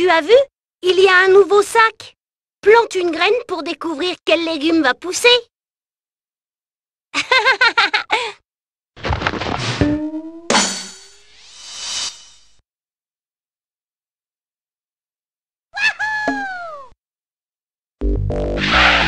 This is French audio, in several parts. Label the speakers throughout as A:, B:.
A: Tu as vu Il y a un nouveau sac. Plante une graine pour découvrir quel légume va pousser.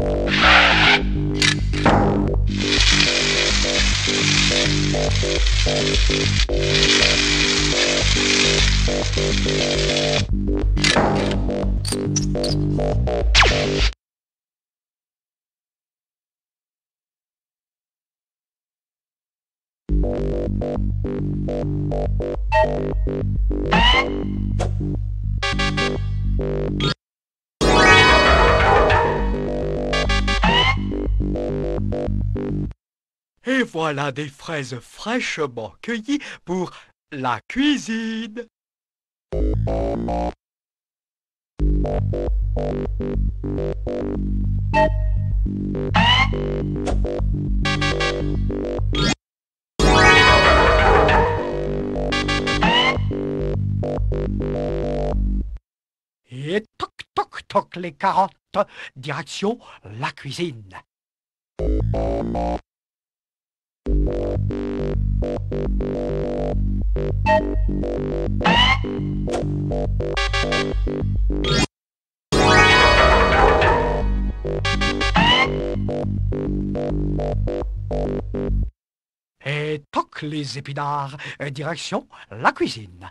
B: Bye. Et voilà des fraises fraîchement cueillies pour la cuisine. Et toc
A: toc toc les carottes, direction la cuisine.
B: Et toc les épinards, euh, direction la cuisine.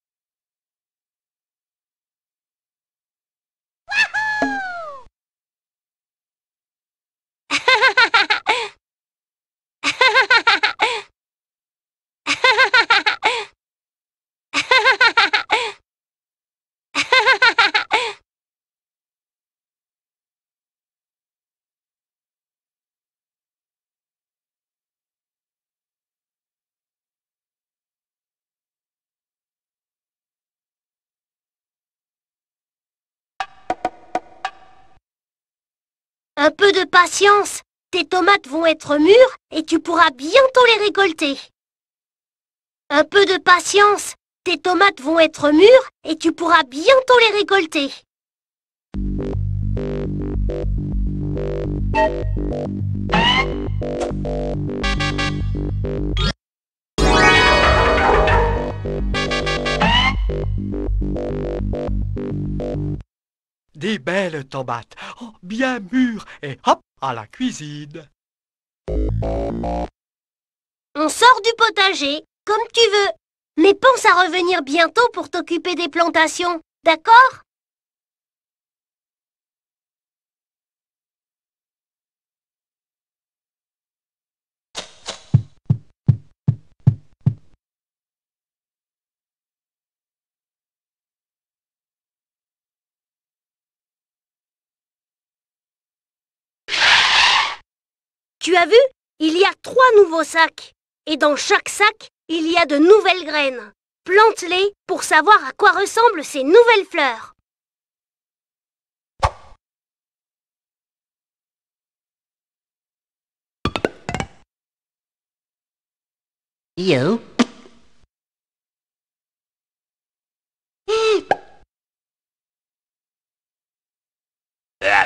A: Un peu de patience. Tes tomates vont être mûres et tu pourras bientôt les récolter. Un peu de patience. Tes tomates vont être mûres et tu pourras bientôt les récolter.
B: Des belles tomates, oh, bien mûres, et hop, à la cuisine.
A: On sort du potager, comme tu veux. Mais pense à revenir bientôt pour t'occuper des plantations, d'accord Tu as vu Il y a trois nouveaux sacs. Et dans chaque sac, il y a de nouvelles graines. Plante-les pour savoir à quoi ressemblent ces nouvelles fleurs.
B: Yo eh. ah,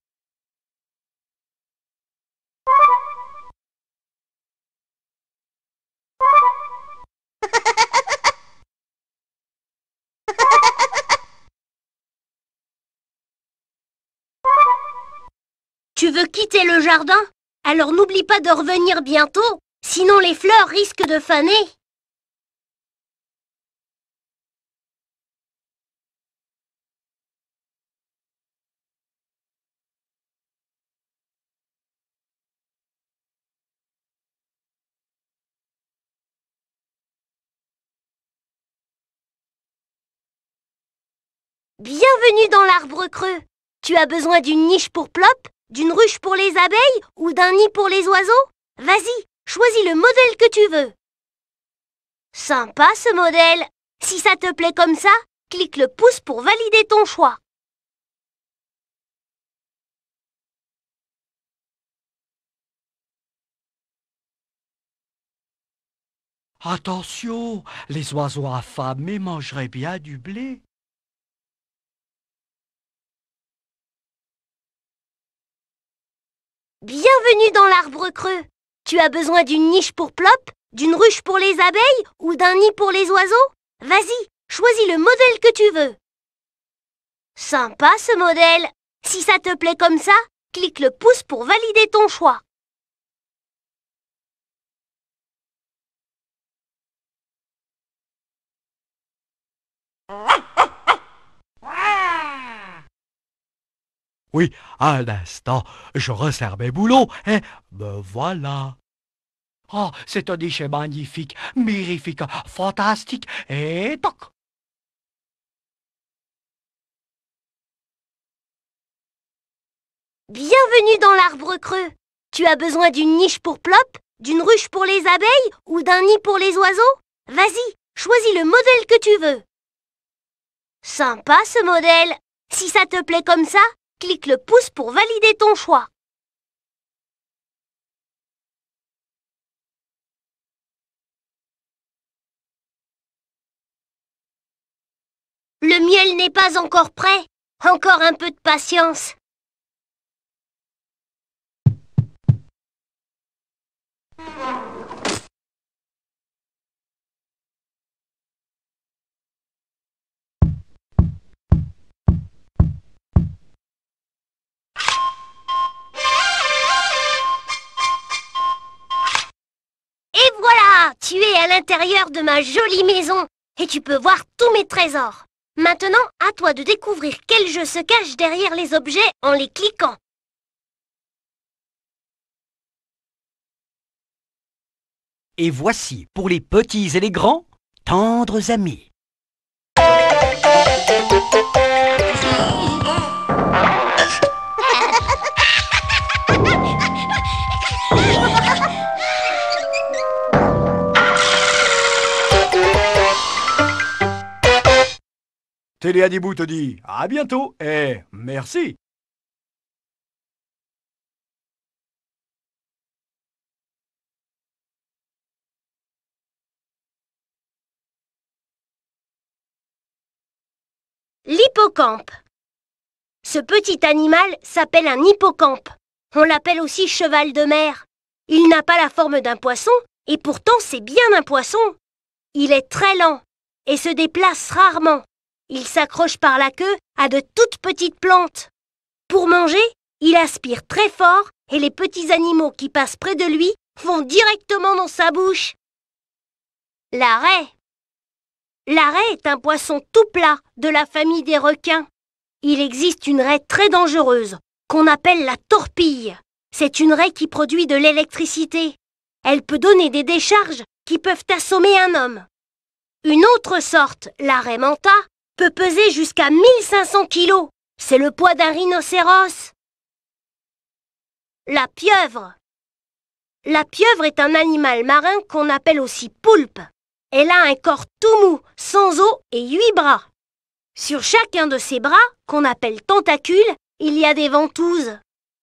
A: Tu veux quitter le jardin Alors n'oublie pas de revenir bientôt, sinon les fleurs risquent de faner. Bienvenue dans l'arbre creux Tu as besoin d'une niche pour plop d'une ruche pour les abeilles ou d'un nid pour les oiseaux Vas-y, choisis le modèle que tu veux. Sympa ce modèle. Si ça te plaît comme ça, clique le pouce pour valider ton choix.
B: Attention, les oiseaux affamés mangeraient bien du blé.
A: Bienvenue dans l'arbre creux. Tu as besoin d'une niche pour Plop, d'une ruche pour les abeilles ou d'un nid pour les oiseaux Vas-y, choisis le modèle que tu veux. Sympa ce modèle. Si ça te plaît comme ça, clique le pouce pour valider ton choix.
B: Oui, un instant, je resserre mes boulots. et hein. me voilà. Oh, c'est un déchet magnifique, mirifique, fantastique et toc.
A: Bienvenue dans l'arbre creux. Tu as besoin d'une niche pour Plop, d'une ruche pour les abeilles ou d'un nid pour les oiseaux Vas-y, choisis le modèle que tu veux. Sympa ce modèle. Si ça te plaît comme ça, Clique le pouce pour valider ton choix. Le miel n'est pas encore prêt. Encore un peu de patience. voilà Tu es à l'intérieur de ma jolie maison et tu peux voir tous mes trésors. Maintenant, à toi de découvrir quel jeu se cache derrière les objets en les cliquant. Et voici, pour les petits et les grands, tendres amis.
B: Télé te dit à bientôt et merci.
A: L'hippocampe. Ce petit animal s'appelle un hippocampe. On l'appelle aussi cheval de mer. Il n'a pas la forme d'un poisson et pourtant c'est bien un poisson. Il est très lent et se déplace rarement. Il s'accroche par la queue à de toutes petites plantes. Pour manger, il aspire très fort et les petits animaux qui passent près de lui vont directement dans sa bouche. La raie La raie est un poisson tout plat de la famille des requins. Il existe une raie très dangereuse qu'on appelle la torpille. C'est une raie qui produit de l'électricité. Elle peut donner des décharges qui peuvent assommer un homme. Une autre sorte, la raie manta, peser jusqu'à 1500 kilos. C'est le poids d'un rhinocéros. La pieuvre. La pieuvre est un animal marin qu'on appelle aussi poulpe. Elle a un corps tout mou, sans os et huit bras. Sur chacun de ses bras, qu'on appelle tentacules, il y a des ventouses.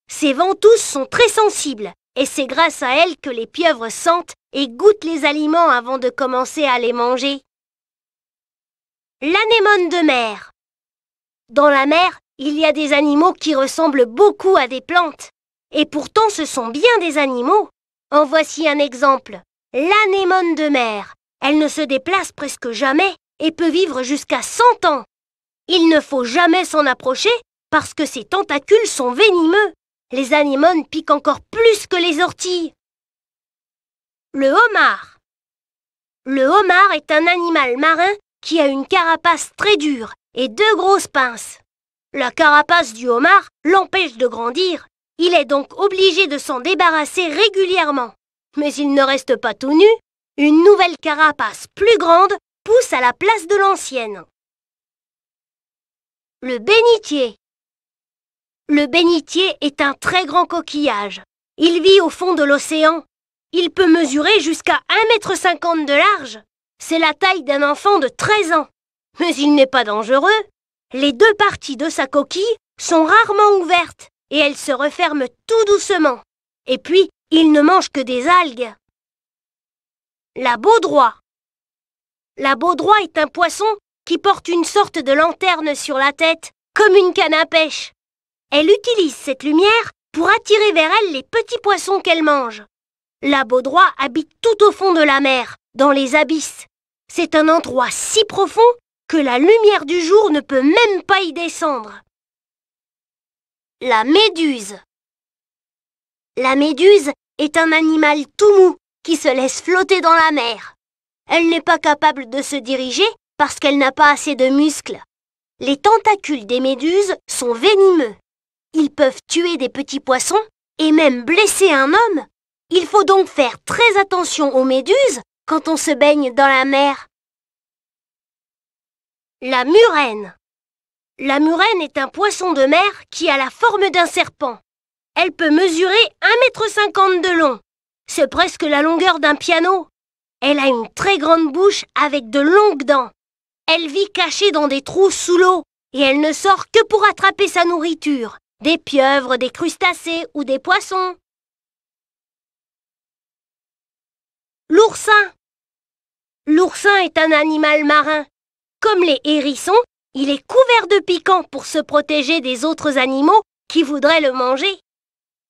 A: Ces ventouses sont très sensibles et c'est grâce à elles que les pieuvres sentent et goûtent les aliments avant de commencer à les manger. L'anémone de mer. Dans la mer, il y a des animaux qui ressemblent beaucoup à des plantes. Et pourtant, ce sont bien des animaux. En voici un exemple. L'anémone de mer. Elle ne se déplace presque jamais et peut vivre jusqu'à 100 ans. Il ne faut jamais s'en approcher parce que ses tentacules sont venimeux. Les anémones piquent encore plus que les orties. Le homard. Le homard est un animal marin qui a une carapace très dure et deux grosses pinces. La carapace du homard l'empêche de grandir, il est donc obligé de s'en débarrasser régulièrement. Mais il ne reste pas tout nu, une nouvelle carapace plus grande pousse à la place de l'ancienne. Le bénitier. Le bénitier est un très grand coquillage. Il vit au fond de l'océan. Il peut mesurer jusqu'à 1,50 m de large. C'est la taille d'un enfant de 13 ans. Mais il n'est pas dangereux. Les deux parties de sa coquille sont rarement ouvertes et elles se referment tout doucement. Et puis, il ne mange que des algues. La baudroie. La baudroie est un poisson qui porte une sorte de lanterne sur la tête, comme une canne à pêche. Elle utilise cette lumière pour attirer vers elle les petits poissons qu'elle mange. La baudroie habite tout au fond de la mer, dans les abysses. C'est un endroit si profond que la lumière du jour ne peut même pas y descendre. La méduse. La méduse est un animal tout mou qui se laisse flotter dans la mer. Elle n'est pas capable de se diriger parce qu'elle n'a pas assez de muscles. Les tentacules des méduses sont venimeux. Ils peuvent tuer des petits poissons et même blesser un homme. Il faut donc faire très attention aux méduses quand on se baigne dans la mer La murène. La murène est un poisson de mer qui a la forme d'un serpent. Elle peut mesurer 1,50 m de long. C'est presque la longueur d'un piano. Elle a une très grande bouche avec de longues dents. Elle vit cachée dans des trous sous l'eau et elle ne sort que pour attraper sa nourriture, des pieuvres, des crustacés ou des poissons. L'oursin L'oursin est un animal marin. Comme les hérissons, il est couvert de piquants pour se protéger des autres animaux qui voudraient le manger.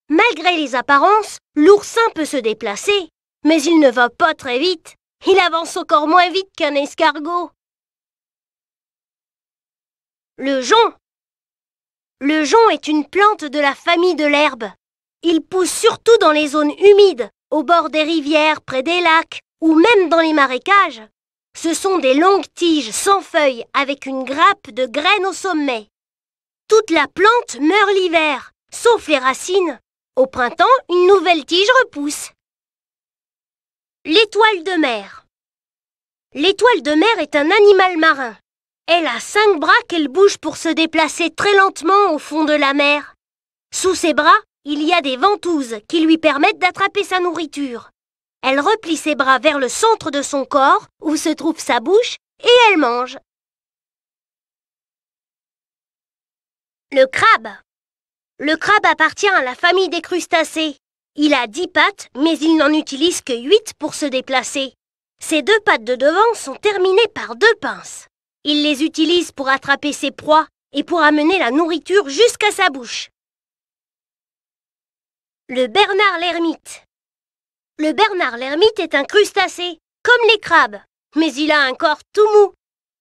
A: Malgré les apparences, l'oursin peut se déplacer, mais il ne va pas très vite. Il avance encore moins vite qu'un escargot. Le jonc. Le jonc est une plante de la famille de l'herbe. Il pousse surtout dans les zones humides, au bord des rivières, près des lacs, ou même dans les marécages, ce sont des longues tiges sans feuilles avec une grappe de graines au sommet. Toute la plante meurt l'hiver, sauf les racines. Au printemps, une nouvelle tige repousse. L'étoile de mer. L'étoile de mer est un animal marin. Elle a cinq bras qu'elle bouge pour se déplacer très lentement au fond de la mer. Sous ses bras, il y a des ventouses qui lui permettent d'attraper sa nourriture. Elle replie ses bras vers le centre de son corps, où se trouve sa bouche, et elle mange. Le crabe. Le crabe appartient à la famille des crustacés. Il a dix pattes, mais il n'en utilise que huit pour se déplacer. Ses deux pattes de devant sont terminées par deux pinces. Il les utilise pour attraper ses proies et pour amener la nourriture jusqu'à sa bouche. Le Bernard l'ermite. Le Bernard l'ermite est un crustacé, comme les crabes, mais il a un corps tout mou.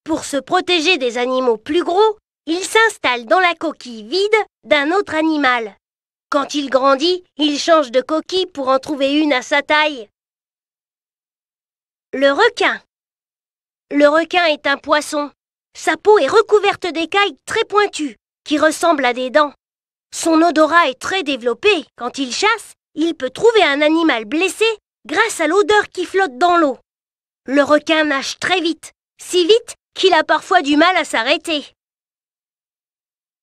A: Pour se protéger des animaux plus gros, il s'installe dans la coquille vide d'un autre animal. Quand il grandit, il change de coquille pour en trouver une à sa taille. Le requin. Le requin est un poisson. Sa peau est recouverte d'écailles très pointues, qui ressemblent à des dents. Son odorat est très développé. Quand il chasse, il peut trouver un animal blessé grâce à l'odeur qui flotte dans l'eau. Le requin nage très vite, si vite qu'il a parfois du mal à s'arrêter.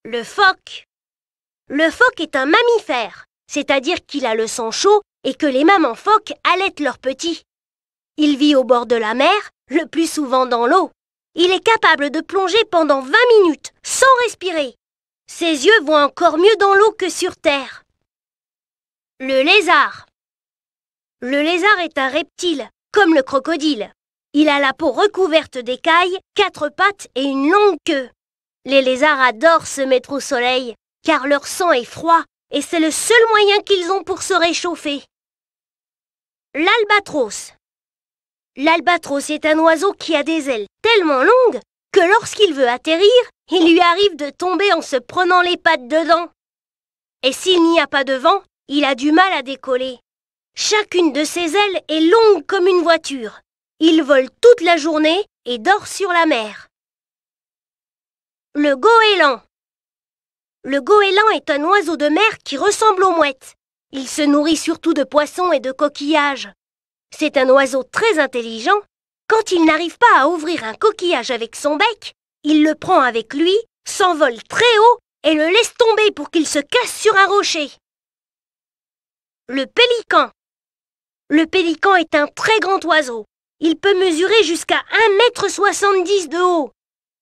A: Le phoque. Le phoque est un mammifère, c'est-à-dire qu'il a le sang chaud et que les mamans phoques allaitent leurs petits. Il vit au bord de la mer, le plus souvent dans l'eau. Il est capable de plonger pendant 20 minutes sans respirer. Ses yeux voient encore mieux dans l'eau que sur terre. Le lézard. Le lézard est un reptile, comme le crocodile. Il a la peau recouverte d'écailles, quatre pattes et une longue queue. Les lézards adorent se mettre au soleil, car leur sang est froid et c'est le seul moyen qu'ils ont pour se réchauffer. L'albatros. L'albatros est un oiseau qui a des ailes tellement longues que lorsqu'il veut atterrir, il lui arrive de tomber en se prenant les pattes dedans. Et s'il n'y a pas de vent, il a du mal à décoller. Chacune de ses ailes est longue comme une voiture. Il vole toute la journée et dort sur la mer. Le goéland. Le goéland est un oiseau de mer qui ressemble aux mouettes. Il se nourrit surtout de poissons et de coquillages. C'est un oiseau très intelligent. Quand il n'arrive pas à ouvrir un coquillage avec son bec, il le prend avec lui, s'envole très haut et le laisse tomber pour qu'il se casse sur un rocher. Le pélican. Le pélican est un très grand oiseau. Il peut mesurer jusqu'à 1,70 m de haut.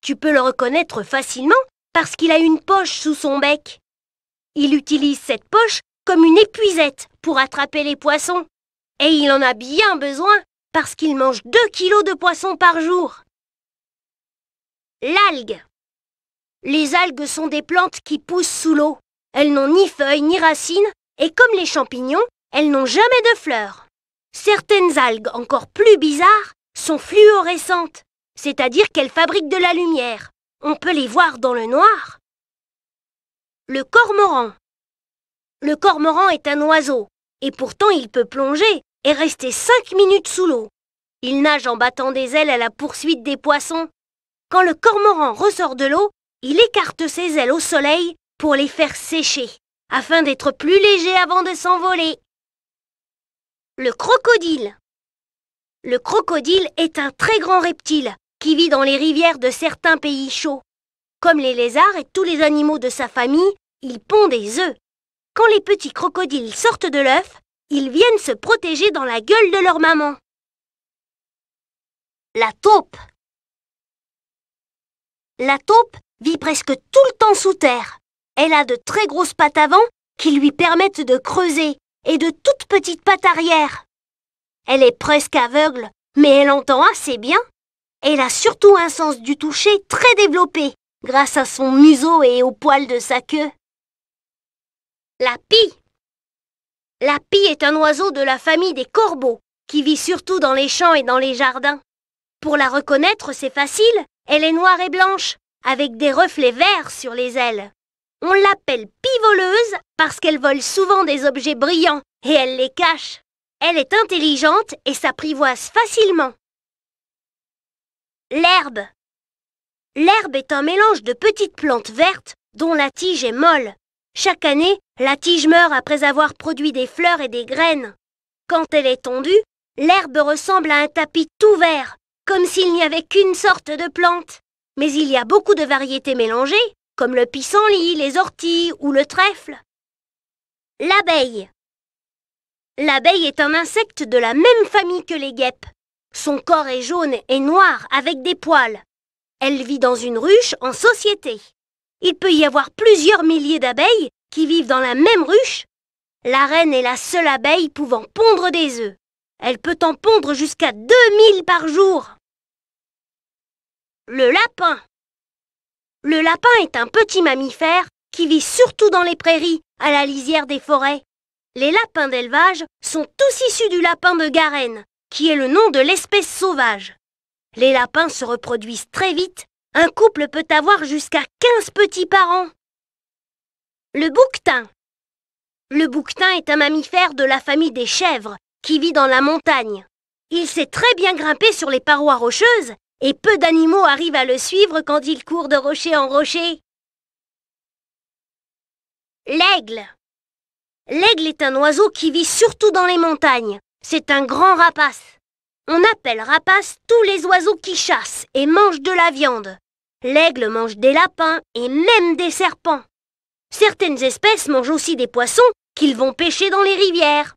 A: Tu peux le reconnaître facilement parce qu'il a une poche sous son bec. Il utilise cette poche comme une épuisette pour attraper les poissons. Et il en a bien besoin parce qu'il mange 2 kilos de poissons par jour. L'algue. Les algues sont des plantes qui poussent sous l'eau. Elles n'ont ni feuilles ni racines et comme les champignons, elles n'ont jamais de fleurs. Certaines algues encore plus bizarres sont fluorescentes, c'est-à-dire qu'elles fabriquent de la lumière. On peut les voir dans le noir. Le cormoran. Le cormoran est un oiseau, et pourtant il peut plonger et rester 5 minutes sous l'eau. Il nage en battant des ailes à la poursuite des poissons. Quand le cormoran ressort de l'eau, il écarte ses ailes au soleil pour les faire sécher afin d'être plus léger avant de s'envoler. Le crocodile. Le crocodile est un très grand reptile qui vit dans les rivières de certains pays chauds. Comme les lézards et tous les animaux de sa famille, il pond des œufs. Quand les petits crocodiles sortent de l'œuf, ils viennent se protéger dans la gueule de leur maman. La taupe. La taupe vit presque tout le temps sous terre. Elle a de très grosses pattes avant qui lui permettent de creuser et de toutes petites pattes arrière. Elle est presque aveugle, mais elle entend assez bien. Elle a surtout un sens du toucher très développé grâce à son museau et au poil de sa queue. La pie. La pie est un oiseau de la famille des corbeaux qui vit surtout dans les champs et dans les jardins. Pour la reconnaître, c'est facile, elle est noire et blanche, avec des reflets verts sur les ailes. On l'appelle pivoleuse parce qu'elle vole souvent des objets brillants et elle les cache. Elle est intelligente et s'apprivoise facilement. L'herbe. L'herbe est un mélange de petites plantes vertes dont la tige est molle. Chaque année, la tige meurt après avoir produit des fleurs et des graines. Quand elle est tondue, l'herbe ressemble à un tapis tout vert, comme s'il n'y avait qu'une sorte de plante. Mais il y a beaucoup de variétés mélangées comme le pissenlit, les orties ou le trèfle. L'abeille. L'abeille est un insecte de la même famille que les guêpes. Son corps est jaune et noir avec des poils. Elle vit dans une ruche en société. Il peut y avoir plusieurs milliers d'abeilles qui vivent dans la même ruche. La reine est la seule abeille pouvant pondre des œufs. Elle peut en pondre jusqu'à 2000 par jour. Le lapin. Le lapin est un petit mammifère qui vit surtout dans les prairies, à la lisière des forêts. Les lapins d'élevage sont tous issus du lapin de Garenne, qui est le nom de l'espèce sauvage. Les lapins se reproduisent très vite. Un couple peut avoir jusqu'à 15 petits parents Le bouquetin. Le bouquetin est un mammifère de la famille des chèvres qui vit dans la montagne. Il sait très bien grimper sur les parois rocheuses et peu d'animaux arrivent à le suivre quand il court de rocher en rocher. L'aigle. L'aigle est un oiseau qui vit surtout dans les montagnes. C'est un grand rapace. On appelle rapace tous les oiseaux qui chassent et mangent de la viande. L'aigle mange des lapins et même des serpents. Certaines espèces mangent aussi des poissons qu'ils vont pêcher dans les rivières.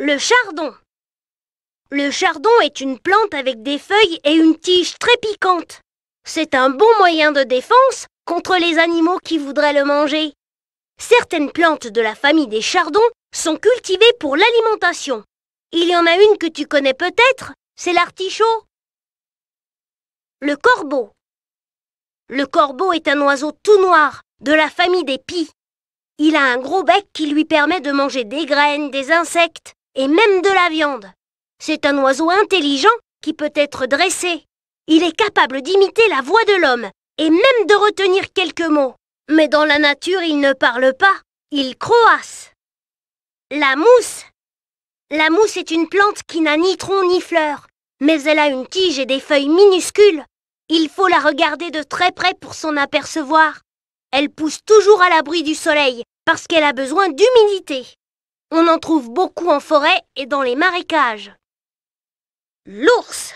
A: Le chardon. Le chardon est une plante avec des feuilles et une tige très piquante. C'est un bon moyen de défense contre les animaux qui voudraient le manger. Certaines plantes de la famille des chardons sont cultivées pour l'alimentation. Il y en a une que tu connais peut-être, c'est l'artichaut. Le corbeau. Le corbeau est un oiseau tout noir, de la famille des pies. Il a un gros bec qui lui permet de manger des graines, des insectes et même de la viande. C'est un oiseau intelligent qui peut être dressé. Il est capable d'imiter la voix de l'homme et même de retenir quelques mots. Mais dans la nature, il ne parle pas, il croasse. La mousse. La mousse est une plante qui n'a ni tronc ni fleur, mais elle a une tige et des feuilles minuscules. Il faut la regarder de très près pour s'en apercevoir. Elle pousse toujours à l'abri du soleil parce qu'elle a besoin d'humidité. On en trouve beaucoup en forêt et dans les marécages. L'ours.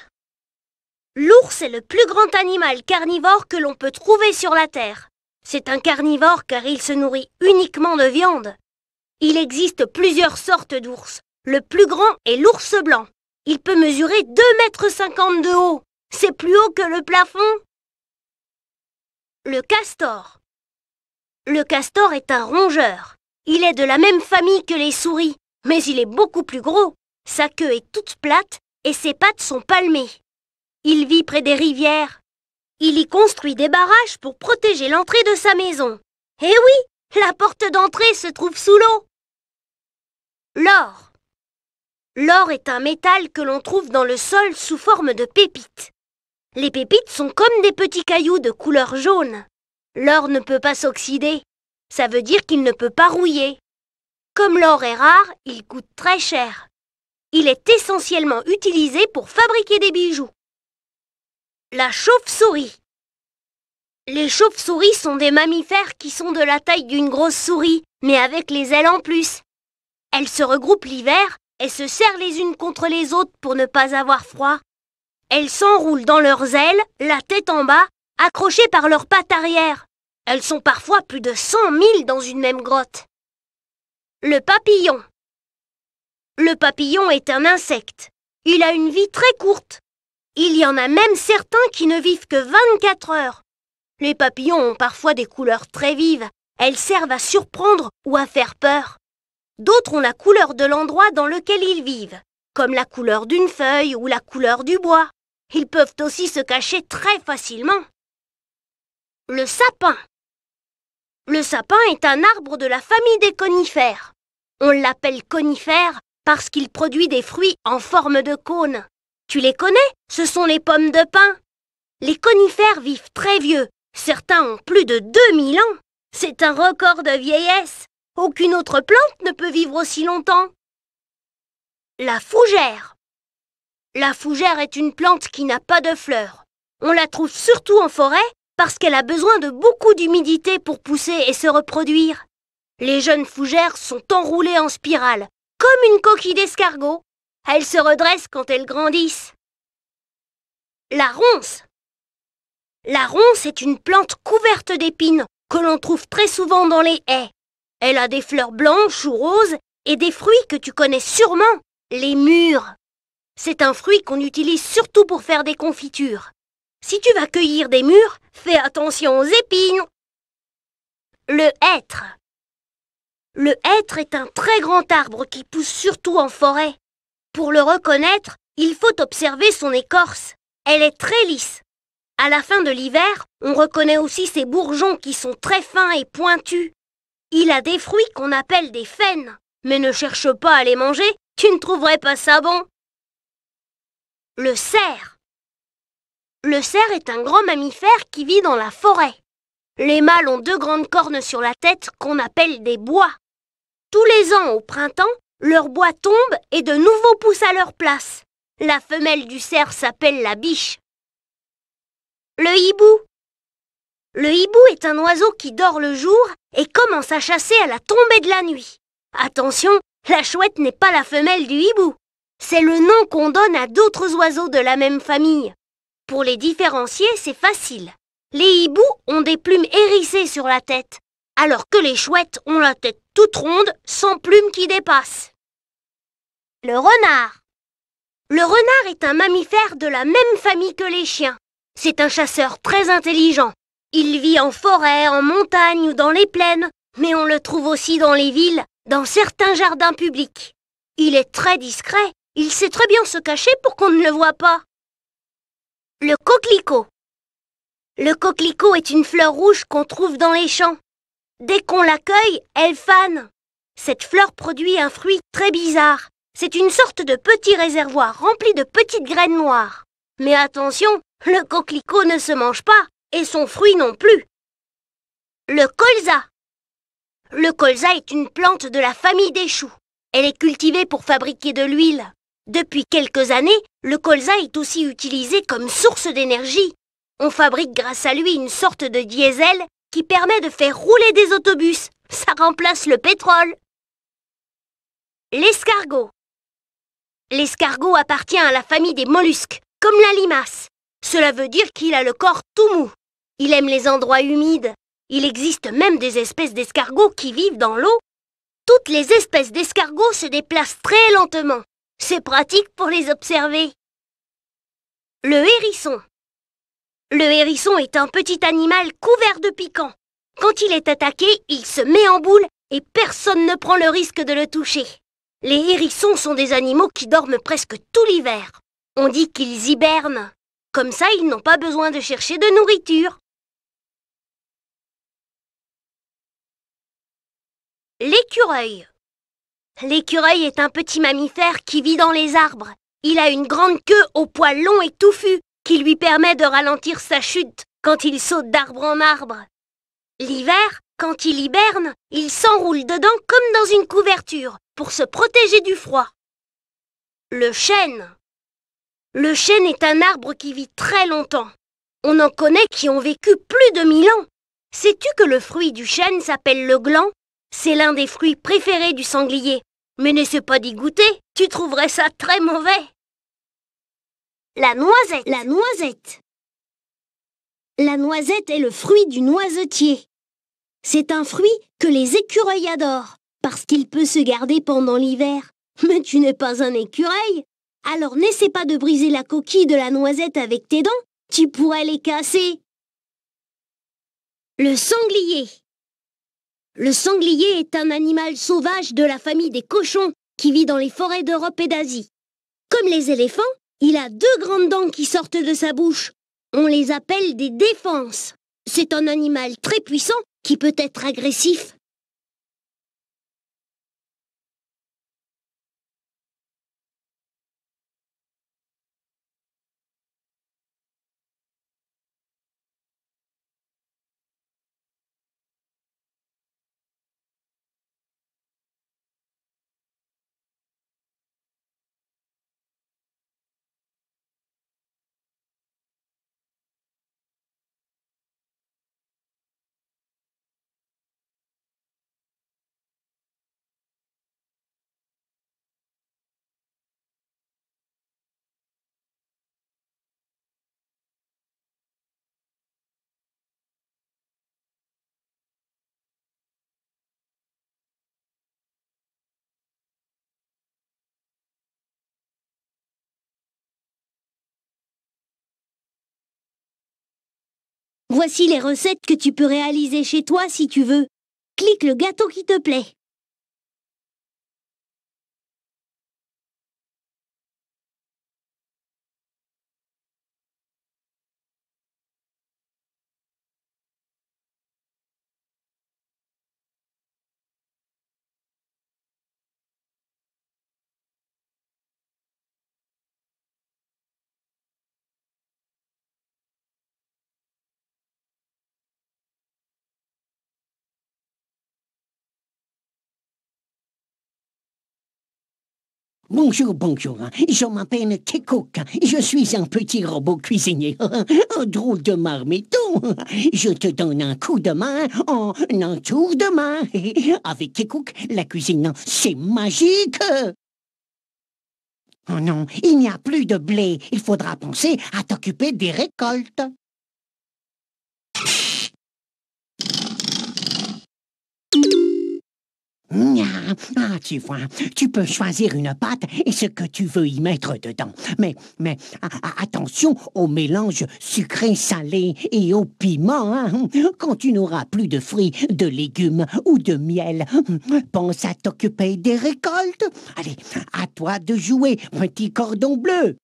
A: L'ours est le plus grand animal carnivore que l'on peut trouver sur la Terre. C'est un carnivore car il se nourrit uniquement de viande. Il existe plusieurs sortes d'ours. Le plus grand est l'ours blanc. Il peut mesurer 2,50 mètres de haut. C'est plus haut que le plafond. Le castor. Le castor est un rongeur. Il est de la même famille que les souris, mais il est beaucoup plus gros. Sa queue est toute plate et ses pattes sont palmées. Il vit près des rivières. Il y construit des barrages pour protéger l'entrée de sa maison. Eh oui, la porte d'entrée se trouve sous l'eau. L'or. L'or est un métal que l'on trouve dans le sol sous forme de pépites. Les pépites sont comme des petits cailloux de couleur jaune. L'or ne peut pas s'oxyder ça veut dire qu'il ne peut pas rouiller. Comme l'or est rare, il coûte très cher. Il est essentiellement utilisé pour fabriquer des bijoux. La chauve-souris. Les chauves-souris sont des mammifères qui sont de la taille d'une grosse souris, mais avec les ailes en plus. Elles se regroupent l'hiver et se serrent les unes contre les autres pour ne pas avoir froid. Elles s'enroulent dans leurs ailes, la tête en bas, accrochées par leurs pattes arrière. Elles sont parfois plus de cent mille dans une même grotte. Le papillon. Le papillon est un insecte. Il a une vie très courte. Il y en a même certains qui ne vivent que 24 heures. Les papillons ont parfois des couleurs très vives. Elles servent à surprendre ou à faire peur. D'autres ont la couleur de l'endroit dans lequel ils vivent, comme la couleur d'une feuille ou la couleur du bois. Ils peuvent aussi se cacher très facilement. Le sapin. Le sapin est un arbre de la famille des conifères. On l'appelle conifère parce qu'il produit des fruits en forme de cône. Tu les connais Ce sont les pommes de pin. Les conifères vivent très vieux. Certains ont plus de 2000 ans. C'est un record de vieillesse. Aucune autre plante ne peut vivre aussi longtemps. La fougère. La fougère est une plante qui n'a pas de fleurs. On la trouve surtout en forêt parce qu'elle a besoin de beaucoup d'humidité pour pousser et se reproduire. Les jeunes fougères sont enroulées en spirale, comme une coquille d'escargot. Elles se redressent quand elles grandissent. La ronce. La ronce est une plante couverte d'épines que l'on trouve très souvent dans les haies. Elle a des fleurs blanches ou roses et des fruits que tu connais sûrement, les mûres. C'est un fruit qu'on utilise surtout pour faire des confitures. Si tu vas cueillir des mûres, Fais attention aux épines. Le hêtre. Le hêtre est un très grand arbre qui pousse surtout en forêt. Pour le reconnaître, il faut observer son écorce. Elle est très lisse. À la fin de l'hiver, on reconnaît aussi ses bourgeons qui sont très fins et pointus. Il a des fruits qu'on appelle des faines. Mais ne cherche pas à les manger, tu ne trouverais pas ça bon. Le cerf. Le cerf est un grand mammifère qui vit dans la forêt. Les mâles ont deux grandes cornes sur la tête qu'on appelle des bois. Tous les ans, au printemps, leurs bois tombent et de nouveaux poussent à leur place. La femelle du cerf s'appelle la biche. Le hibou. Le hibou est un oiseau qui dort le jour et commence à chasser à la tombée de la nuit. Attention, la chouette n'est pas la femelle du hibou. C'est le nom qu'on donne à d'autres oiseaux de la même famille. Pour les différencier, c'est facile. Les hiboux ont des plumes hérissées sur la tête, alors que les chouettes ont la tête toute ronde, sans plumes qui dépassent. Le renard. Le renard est un mammifère de la même famille que les chiens. C'est un chasseur très intelligent. Il vit en forêt, en montagne ou dans les plaines, mais on le trouve aussi dans les villes, dans certains jardins publics. Il est très discret, il sait très bien se cacher pour qu'on ne le voie pas. Le coquelicot. Le coquelicot est une fleur rouge qu'on trouve dans les champs. Dès qu'on l'accueille, elle fane. Cette fleur produit un fruit très bizarre. C'est une sorte de petit réservoir rempli de petites graines noires. Mais attention, le coquelicot ne se mange pas et son fruit non plus. Le colza. Le colza est une plante de la famille des choux. Elle est cultivée pour fabriquer de l'huile. Depuis quelques années, le colza est aussi utilisé comme source d'énergie. On fabrique grâce à lui une sorte de diesel qui permet de faire rouler des autobus. Ça remplace le pétrole. L'escargot. L'escargot appartient à la famille des mollusques, comme la limace. Cela veut dire qu'il a le corps tout mou. Il aime les endroits humides. Il existe même des espèces d'escargots qui vivent dans l'eau. Toutes les espèces d'escargots se déplacent très lentement. C'est pratique pour les observer. Le hérisson. Le hérisson est un petit animal couvert de piquants. Quand il est attaqué, il se met en boule et personne ne prend le risque de le toucher. Les hérissons sont des animaux qui dorment presque tout l'hiver. On dit qu'ils hibernent. Comme ça, ils n'ont pas besoin de chercher de nourriture. L'écureuil. L'écureuil est un petit mammifère qui vit dans les arbres. Il a une grande queue au poils long et touffu qui lui permet de ralentir sa chute quand il saute d'arbre en arbre. L'hiver, quand il hiberne, il s'enroule dedans comme dans une couverture pour se protéger du froid. Le chêne. Le chêne est un arbre qui vit très longtemps. On en connaît qui ont vécu plus de 1000 ans. Sais-tu que le fruit du chêne s'appelle le gland C'est l'un des fruits préférés du sanglier. Mais n'essaie pas d'y goûter, tu trouverais ça très mauvais. La noisette. La noisette. La noisette est le fruit du noisetier. C'est un fruit que les écureuils adorent, parce qu'il peut se garder pendant l'hiver. Mais tu n'es pas un écureuil. Alors n'essaie pas de briser la coquille de la noisette avec tes dents, tu pourrais les casser. Le sanglier. Le sanglier est un animal sauvage de la famille des cochons qui vit dans les forêts d'Europe et d'Asie. Comme les éléphants, il a deux grandes dents qui sortent de sa bouche. On les appelle des défenses. C'est un animal très puissant qui peut être agressif Voici les recettes que tu peux réaliser chez toi si tu veux. Clique le gâteau qui te plaît. Bonjour, bonjour. Hein. Je m'appelle Kekouk. Je suis un petit robot cuisinier. Un drôle de marmiton. Je te donne un coup de main en un tour de main. Avec Kekouk, la cuisine, c'est magique. Oh non, il n'y a plus de blé. Il faudra penser à t'occuper des récoltes. Ah, tu vois, tu peux choisir une pâte et ce que tu veux y mettre dedans. Mais, mais attention au mélange sucré-salé et au piment. Hein. Quand tu n'auras plus de fruits, de légumes ou de miel, pense à t'occuper des récoltes. Allez, à toi de jouer, petit cordon bleu.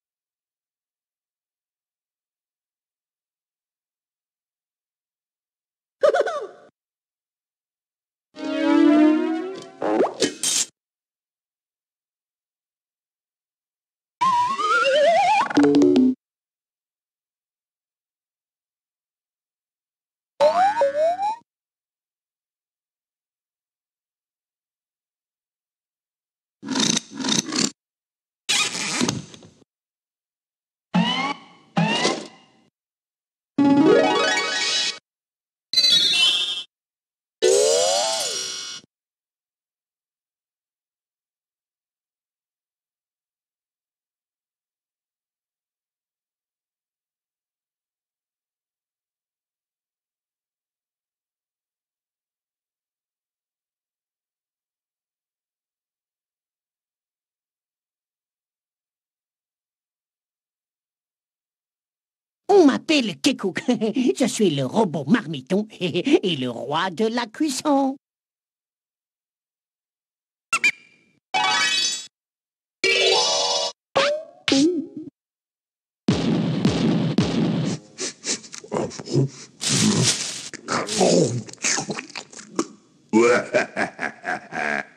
A: On m'appelle Kekouk. Je suis le robot marmiton et le roi de la cuisson.